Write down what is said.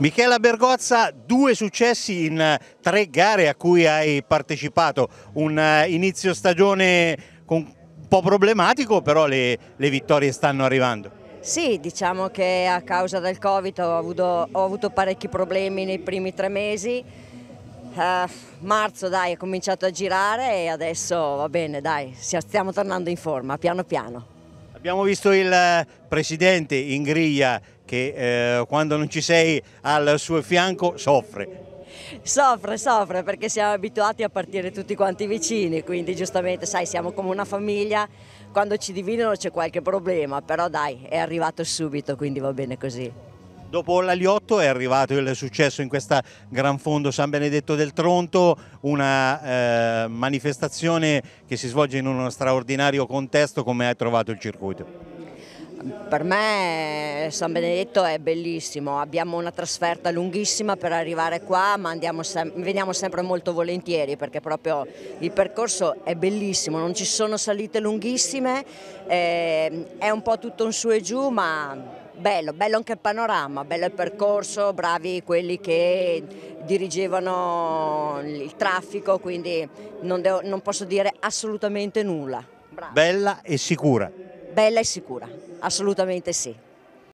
Michela Bergozza, due successi in eh, tre gare a cui hai partecipato, un eh, inizio stagione un po' problematico, però le, le vittorie stanno arrivando. Sì, diciamo che a causa del Covid ho avuto, ho avuto parecchi problemi nei primi tre mesi, Uh, marzo dai, ho cominciato a girare e adesso va bene dai, stiamo tornando in forma piano piano. Abbiamo visto il eh, presidente in griglia che eh, quando non ci sei al suo fianco soffre. Soffre, soffre perché siamo abituati a partire tutti quanti vicini, quindi giustamente sai siamo come una famiglia, quando ci dividono c'è qualche problema, però dai è arrivato subito quindi va bene così. Dopo l'Aliotto è arrivato il successo in questa Gran Fondo San Benedetto del Tronto, una eh, manifestazione che si svolge in uno straordinario contesto come hai trovato il circuito. Per me eh, San Benedetto è bellissimo, abbiamo una trasferta lunghissima per arrivare qua ma sem veniamo sempre molto volentieri perché proprio il percorso è bellissimo, non ci sono salite lunghissime, eh, è un po' tutto un su e giù ma Bello, bello anche il panorama, bello il percorso, bravi quelli che dirigevano il traffico, quindi non, devo, non posso dire assolutamente nulla. Bravo. Bella e sicura. Bella e sicura, assolutamente sì.